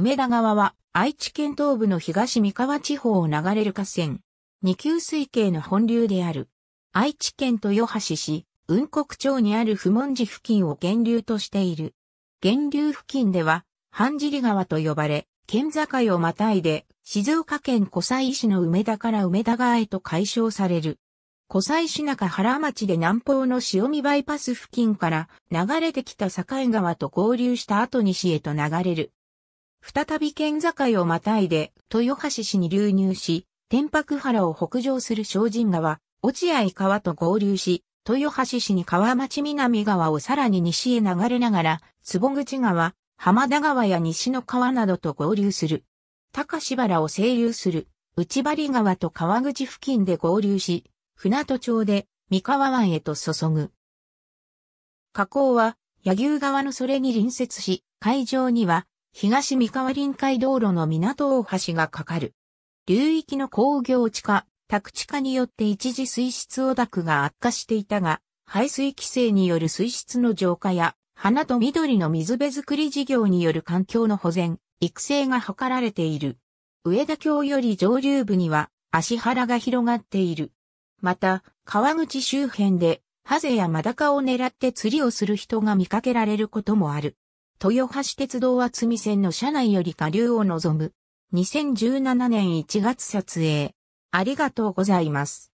梅田川は愛知県東部の東三河地方を流れる河川。二級水系の本流である。愛知県豊橋市、雲国町にある不問寺付近を源流としている。源流付近では、半尻川と呼ばれ、県境をまたいで、静岡県湖西市の梅田から梅田川へと解消される。湖西市中原町で南方の潮見バイパス付近から流れてきた境川と合流した後西へと流れる再び県境をまたいで、豊橋市に流入し、天白原を北上する精進川、落合川と合流し、豊橋市に川町南川をさらに西へ流れながら、坪口川、浜田川や西の川などと合流する。高芝原を清流する、内張川と川口付近で合流し、船戸町で三河湾へと注ぐ。河口は、柳生川のそれに隣接し、海上には、東三河臨海道路の港大橋がかかる。流域の工業地下、宅地化によって一時水質汚濁が悪化していたが、排水規制による水質の浄化や、花と緑の水辺作り事業による環境の保全、育成が図られている。上田橋より上流部には、足原が広がっている。また、川口周辺で、ハゼやマダカを狙って釣りをする人が見かけられることもある。豊橋鉄道厚見線の車内より下流を望む。2017年1月撮影。ありがとうございます。